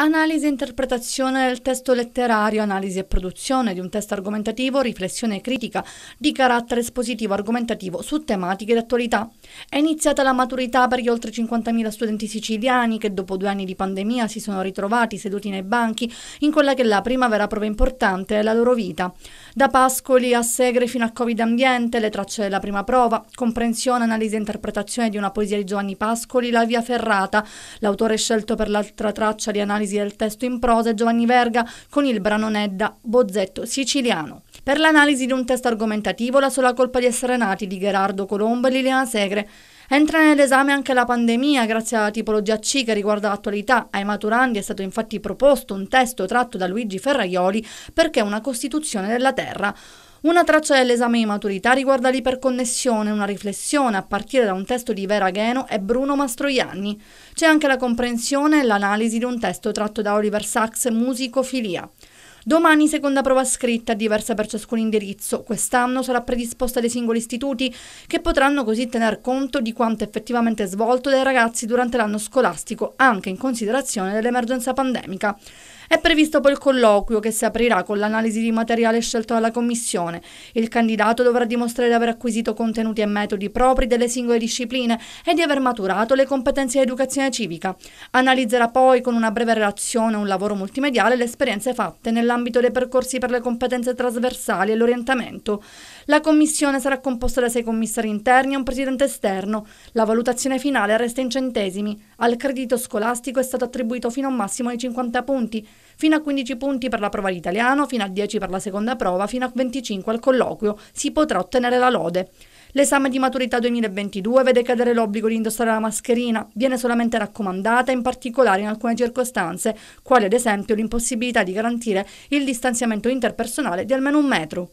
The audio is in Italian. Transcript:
Analisi e interpretazione del testo letterario, analisi e produzione di un testo argomentativo, riflessione critica di carattere espositivo argomentativo su tematiche d'attualità. È iniziata la maturità per gli oltre 50.000 studenti siciliani che dopo due anni di pandemia si sono ritrovati seduti nei banchi in quella che è la prima vera prova importante della loro vita. Da Pascoli a Segre fino a Covid Ambiente, le tracce della prima prova, comprensione, analisi e interpretazione di una poesia di Giovanni Pascoli, La via ferrata, l'autore scelto per l'altra traccia di analisi poesia, il testo in prosa è Giovanni Verga con il brano Nedda, Bozzetto siciliano. Per l'analisi di un testo argomentativo, La sola colpa di essere nati di Gerardo Colombo e Liliana Segre, Entra nell'esame anche la pandemia grazie alla tipologia C che riguarda l'attualità. Ai maturandi è stato infatti proposto un testo tratto da Luigi Ferraioli perché è una Costituzione della Terra. Una traccia dell'esame di maturità riguarda l'iperconnessione, una riflessione a partire da un testo di Vera Gheno e Bruno Mastroianni. C'è anche la comprensione e l'analisi di un testo tratto da Oliver Sacks, Musicofilia. Domani seconda prova scritta, diversa per ciascun indirizzo. Quest'anno sarà predisposta dai singoli istituti che potranno così tener conto di quanto effettivamente svolto dai ragazzi durante l'anno scolastico, anche in considerazione dell'emergenza pandemica. È previsto poi il colloquio che si aprirà con l'analisi di materiale scelto dalla Commissione. Il candidato dovrà dimostrare di aver acquisito contenuti e metodi propri delle singole discipline e di aver maturato le competenze di educazione civica. Analizzerà poi con una breve relazione un lavoro multimediale le esperienze fatte nell'ambito dei percorsi per le competenze trasversali e l'orientamento. La Commissione sarà composta da sei commissari interni e un presidente esterno. La valutazione finale resta in centesimi. Al credito scolastico è stato attribuito fino a un massimo di 50 punti, fino a 15 punti per la prova di italiano, fino a 10 per la seconda prova, fino a 25 al colloquio. Si potrà ottenere la lode. L'esame di maturità 2022 vede cadere l'obbligo di indossare la mascherina, viene solamente raccomandata in particolare in alcune circostanze, quali ad esempio l'impossibilità di garantire il distanziamento interpersonale di almeno un metro.